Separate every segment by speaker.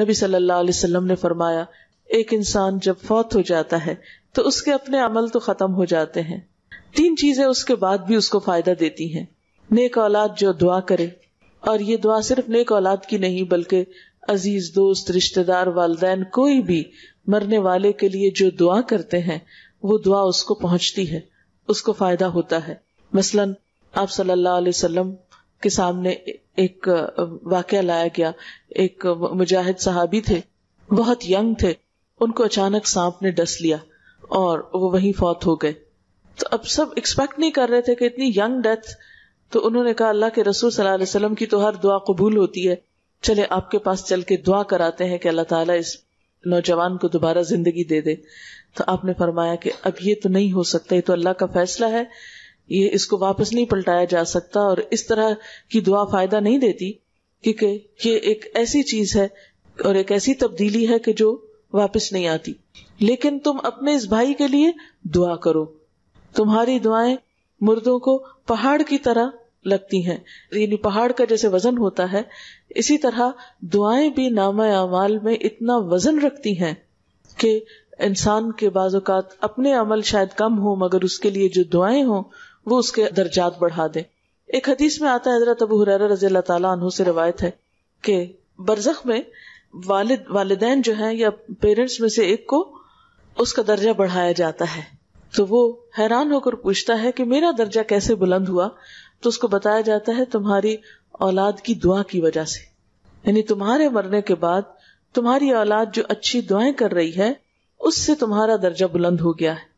Speaker 1: नबी सल्लल्लाहु अलैहि वसल्लम ने फरमाया एक इंसान जब फौत हो जाता है तो उसके अपने अमल तो खत्म हो जाते हैं तीन चीजें उसके बाद भी उसको फायदा देती हैं नेक औलाद जो दुआ करे और ये दुआ सिर्फ नेक औलाद की नहीं बल्कि अजीज दोस्त रिश्तेदार वालदेन कोई भी मरने वाले के लिए जो दुआ करते हैं वो दुआ उसको पहुंचती है उसको फायदा होता है मसलन आप सल्लल्लाहु अलैहि वसल्लम के सामने एक वाक्य लाया गया एक मुजाहिद साहबी थे बहुत यंग थे उनको अचानक सांप ने डस लिया और वो वहीं फौत हो गए तो अब सब एक्सपेक्ट नहीं कर रहे थे कि इतनी यंग डेथ तो उन्होंने कहा अल्लाह के रसूल सल्लल्लाहु अलैहि वसल्लम की तो हर दुआ कबूल होती है चले आपके पास चल के दुआ कराते हैं कि अल्लाह ताला इस नौजवान को दोबारा जिंदगी दे दे तो आपने फरमाया कि अब ये तो नहीं हो सकता ये तो अल्लाह का फैसला है ये इसको वापस नहीं पलटाया जा सकता और इस तरह की दुआ फायदा नहीं देती क्योंकि ये एक ऐसी चीज है और एक ऐसी तब्दीली है कि जो वापस नहीं आती लेकिन तुम अपने इस भाई के लिए दुआ करो तुम्हारी दुआएं मुर्दों को पहाड़ की तरह लगती हैं यानी पहाड़ का जैसे वजन होता है इसी तरह दुआएं भी नामा अमाल में इतना वजन रखती हैं कि इंसान के बाजुकात अपने अमल शायद कम हो मगर उसके लिए जो दुआएं हों वो उसके दर्जात बढ़ा दे एक हदीस में आता है हजरत अबू हुरैरा रजी अल्लाह ताला तला से रिवायत है कि बरजख में वालिद वालिदैन जो हैं या पेरेंट्स में से एक को उसका दर्जा बढ़ाया जाता है तो वो हैरान होकर पूछता है कि मेरा दर्जा कैसे बुलंद हुआ तो उसको बताया जाता है तुम्हारी औलाद की दुआ की वजह से यानी तुम्हारे मरने के बाद तुम्हारी औलाद जो अच्छी दुआएं कर रही है उससे तुम्हारा दर्जा बुलंद हो गया है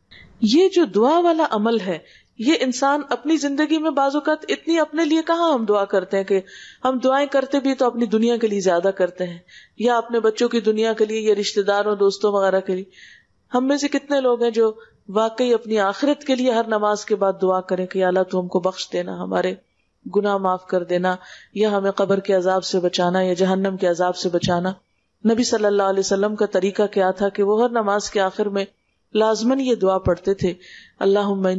Speaker 1: ये जो दुआ वाला अमल है ये इंसान अपनी जिंदगी में बाजुकत इतनी अपने लिए कहाँ हम दुआ करते हैं कि हम दुआएं करते भी तो अपनी दुनिया के लिए ज्यादा करते हैं या अपने बच्चों की दुनिया के लिए या रिश्तेदारों दोस्तों वगैरह के लिए हम में से कितने लोग हैं जो वाकई अपनी आखिरत के लिए हर नमाज के बाद दुआ करें कि अला तो हमको बख्श देना हमारे गुना माफ कर देना या हमें कब्र के अजाब से बचाना या जहन्नम के अजाब से बचाना नबी सल्लाम का तरीका क्या था कि वो हर नमाज के आखिर में लाजमन ये दुआ पढ़ते थे अल्लाह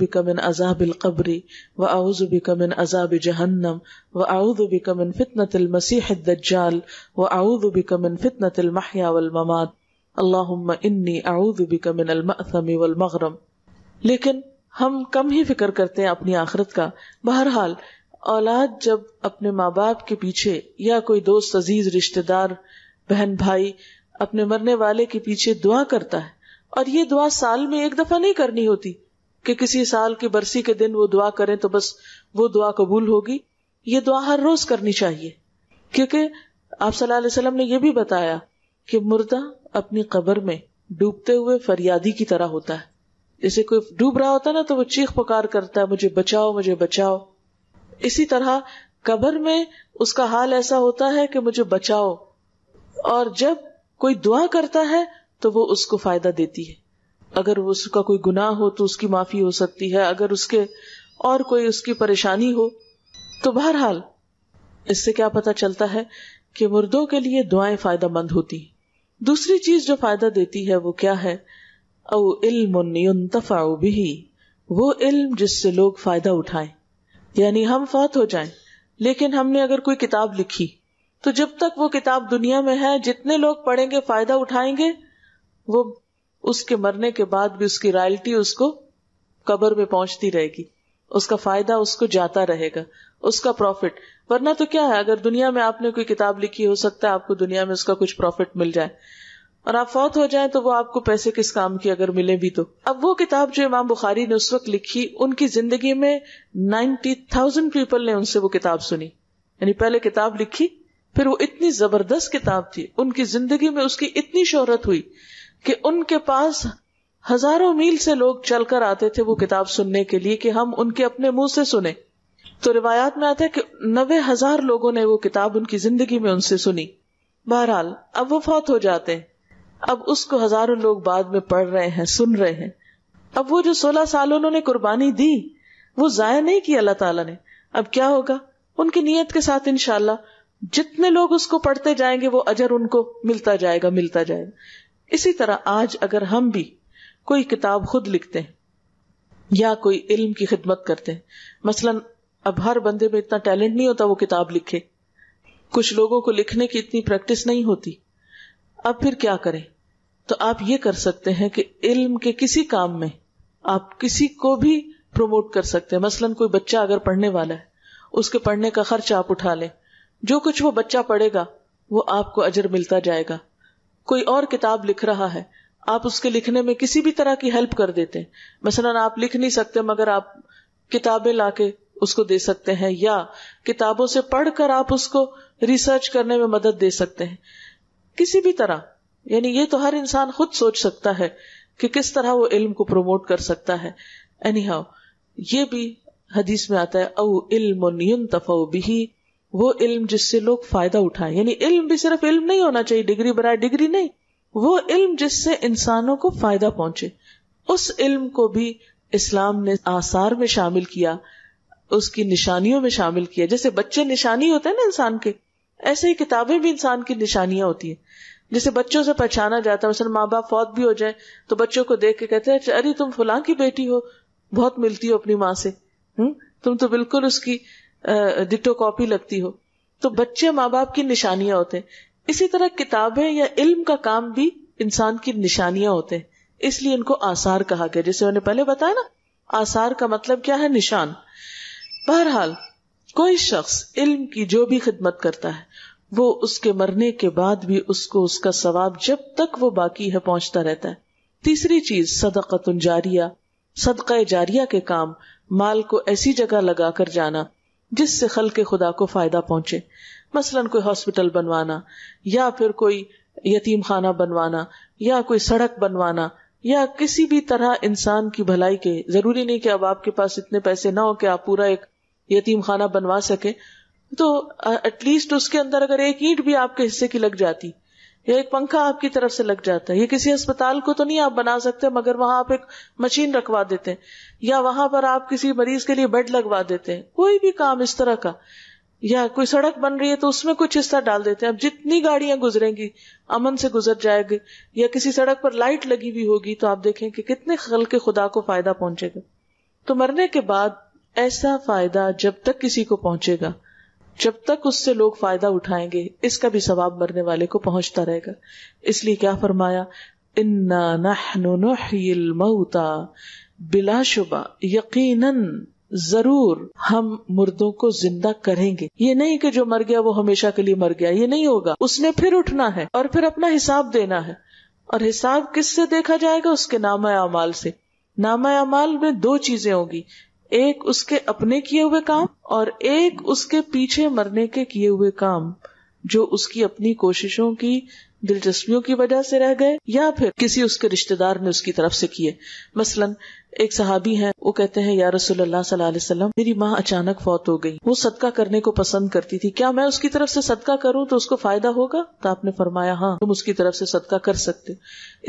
Speaker 1: बिकमिन अजाबिल कब्री व आउज़ अजाब जहन्नम व आउद बिकमिन फितनतिल मसीह व आउद बिकमिन फितनतिल महिया वल ममात इन्नी आउद मगरम लेकिन हम कम ही फिक्र करते हैं अपनी आखरत का बहरहाल औलाद जब अपने माँ बाप के पीछे या कोई दोस्त अजीज रिश्तेदार बहन भाई अपने मरने वाले के पीछे दुआ करता है और ये दुआ साल में एक दफा नहीं करनी होती कि किसी साल की बरसी के दिन वो दुआ करें तो बस वो दुआ कबूल होगी ये दुआ हर रोज करनी चाहिए क्योंकि आप सल्लल्लाहु अलैहि वसल्लम ने यह भी बताया कि मुर्दा अपनी कब्र में डूबते हुए फरियादी की तरह होता है जैसे कोई डूब रहा होता है ना तो वो चीख पुकार करता है मुझे बचाओ मुझे बचाओ इसी तरह कब्र में उसका हाल ऐसा होता है कि मुझे बचाओ और जब कोई दुआ करता है तो वो उसको फायदा देती है अगर उसका कोई गुनाह हो तो उसकी माफी हो सकती है अगर उसके और कोई उसकी परेशानी हो तो बहरहाल इससे क्या पता चलता है कि मुर्दों के लिए दुआएं फायदा मंद होती दूसरी चीज जो फायदा देती है वो क्या है औ इल्म भी वो इल्म जिससे लोग फायदा उठाएं यानी हम फौत हो जाएं लेकिन हमने अगर कोई किताब लिखी तो जब तक वो किताब दुनिया में है जितने लोग पढ़ेंगे फायदा उठाएंगे वो उसके मरने के बाद भी उसकी रॉयल्टी उसको कबर में पहुंचती रहेगी उसका फायदा उसको जाता रहेगा उसका प्रॉफिट वरना तो क्या है अगर दुनिया में आपने कोई किताब लिखी हो सकता है आपको दुनिया में उसका कुछ प्रॉफिट मिल जाए और आप फौत हो जाए तो वो आपको पैसे किस काम की अगर मिले भी तो अब वो किताब जो इमाम बुखारी ने उस वक्त लिखी उनकी जिंदगी में नाइन्टी थाउजेंड पीपल ने उनसे वो किताब सुनी यानी पहले किताब लिखी फिर वो इतनी जबरदस्त किताब थी उनकी जिंदगी में उसकी इतनी शोहरत हुई कि उनके पास हजारों मील से लोग चलकर आते थे वो किताब सुनने के लिए कि हम उनके अपने मुंह से सुने तो रिवायात में आता है कि नबे हजार लोगों ने वो किताब उनकी जिंदगी में उनसे सुनी बहरहाल अब वो फौत हो जाते हैं अब उसको हजारों लोग बाद में पढ़ रहे हैं सुन रहे हैं अब वो जो सोलह साल उन्होंने कुर्बानी दी वो जाया नहीं की अल्लाह ताला ने अब क्या होगा उनकी नीयत के साथ इनशाला जितने लोग उसको पढ़ते जाएंगे वो अजर उनको मिलता जाएगा मिलता जाएगा इसी तरह आज अगर हम भी कोई किताब खुद लिखते हैं या कोई इल्म की खिदमत करते हैं मसलन अब हर बंदे में इतना टैलेंट नहीं होता वो किताब लिखे कुछ लोगों को लिखने की इतनी प्रैक्टिस नहीं होती अब फिर क्या करें तो आप ये कर सकते हैं कि इल्म के किसी काम में आप किसी को भी प्रमोट कर सकते हैं मसलन कोई बच्चा अगर पढ़ने वाला है उसके पढ़ने का खर्च आप उठा लें जो कुछ वो बच्चा पढ़ेगा वो आपको अजर मिलता जाएगा कोई और किताब लिख रहा है आप उसके लिखने में किसी भी तरह की हेल्प कर देते हैं मसलन आप लिख नहीं सकते मगर आप किताबें लाके उसको दे सकते हैं या किताबों से पढ़कर आप उसको रिसर्च करने में मदद दे सकते हैं किसी भी तरह यानी ये तो हर इंसान खुद सोच सकता है कि किस तरह वो इल्म को प्रमोट कर सकता है एनी हाउ ये भी हदीस में आता है औ इल्म तफा बिही वो इल्म जिससे लोग फायदा उठाएं यानी इल्म भी सिर्फ इल्म नहीं होना चाहिए डिग्री बराए डिग्री नहीं वो इल्म जिससे इंसानों को फायदा पहुंचे उस इल्म को भी इस्लाम ने आसार में शामिल किया उसकी निशानियों में शामिल किया जैसे बच्चे निशानी होते हैं ना इंसान के ऐसे ही किताबें भी इंसान की निशानियां होती है जैसे बच्चों से पहचाना जाता है मसल माँ बाप फौत भी हो जाए तो बच्चों को देख के कहते हैं अच्छा, अरे तुम फुला की बेटी हो बहुत मिलती हो अपनी माँ से हम्म तुम तो बिल्कुल उसकी डिटो कॉपी लगती हो तो बच्चे माँ बाप की निशानियां होते हैं इसी तरह किताबें या इल्म का काम भी इंसान की निशानियां होते हैं इसलिए इनको आसार कहा गया जैसे मैंने पहले बताया ना आसार का मतलब क्या है निशान बहरहाल कोई शख्स इल्म की जो भी खिदमत करता है वो उसके मरने के बाद भी उसको उसका सवाब जब तक वो बाकी है पहुंचता रहता है तीसरी चीज सदकतुन जारिया सदका जारिया के काम माल को ऐसी जगह लगा कर जाना जिससे खल के खुदा को फायदा पहुंचे मसलन कोई हॉस्पिटल बनवाना या फिर कोई यतीम खाना बनवाना या कोई सड़क बनवाना या किसी भी तरह इंसान की भलाई के जरूरी नहीं कि अब आपके पास इतने पैसे ना हो कि आप पूरा एक यतीम खाना बनवा सके तो एटलीस्ट उसके अंदर अगर एक ईंट भी आपके हिस्से की लग जाती या एक पंखा आपकी तरफ से लग जाता है ये किसी अस्पताल को तो नहीं आप बना सकते मगर वहां आप एक मशीन रखवा देते हैं या वहां पर आप किसी मरीज के लिए बेड लगवा देते हैं कोई भी काम इस तरह का या कोई सड़क बन रही है तो उसमें कुछ हिस्सा डाल देते हैं अब जितनी गाड़ियां गुजरेंगी अमन से गुजर जाएगी या किसी सड़क पर लाइट लगी हुई होगी तो आप देखें कि कितने खल के खुदा को फायदा पहुंचेगा तो मरने के बाद ऐसा फायदा जब तक किसी को पहुंचेगा जब तक उससे लोग फायदा उठाएंगे इसका भी सवाब मरने वाले को पहुंचता रहेगा इसलिए क्या फरमाया इन्ना बिलाशुबा यकीनन जरूर हम मुर्दों को जिंदा करेंगे ये नहीं कि जो मर गया वो हमेशा के लिए मर गया ये नहीं होगा उसने फिर उठना है और फिर अपना हिसाब देना है और हिसाब किससे देखा जाएगा उसके नामा अमाल से नामा अमाल में दो चीजें होंगी एक उसके अपने किए हुए काम और एक उसके पीछे मरने के किए हुए काम जो उसकी अपनी कोशिशों की दिलचस्पियों की वजह से रह गए या फिर किसी उसके रिश्तेदार ने उसकी तरफ से किए मसलन एक सहाबी हैं वो कहते हैं या रसोल्ला सल्लाम मेरी माँ अचानक फौत हो गई वो सदका करने को पसंद करती थी क्या मैं उसकी तरफ से सदका करूँ तो उसको फायदा होगा तो आपने फरमाया हाँ तुम उसकी तरफ से सदका कर सकते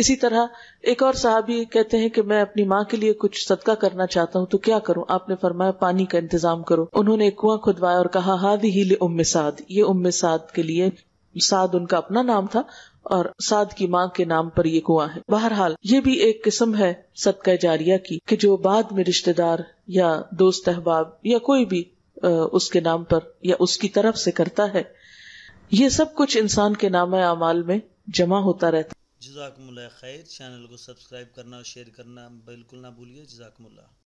Speaker 1: इसी तरह एक और साहबी कहते हैं कि मैं अपनी माँ के लिए कुछ सदका करना चाहता हूँ तो क्या करूँ आपने फरमाया पानी का इंतजाम करो उन्होंने एक कुआं खुदवाया और कहा हादी ही ले साद ये उम्म साद के लिए साद उनका अपना नाम था और साद की माँ के नाम पर ये कुआ है बहरहाल ये भी एक किस्म है सदका जारिया की कि जो बाद में रिश्तेदार या दोस्त अहबाब या कोई भी उसके नाम पर या उसकी तरफ से करता है ये सब कुछ इंसान के नाम अमाल में जमा होता रहता जजाकमुल्ला खैर चैनल को सब्सक्राइब करना और शेयर करना बिल्कुल ना भूलिए जजाकमुल्ला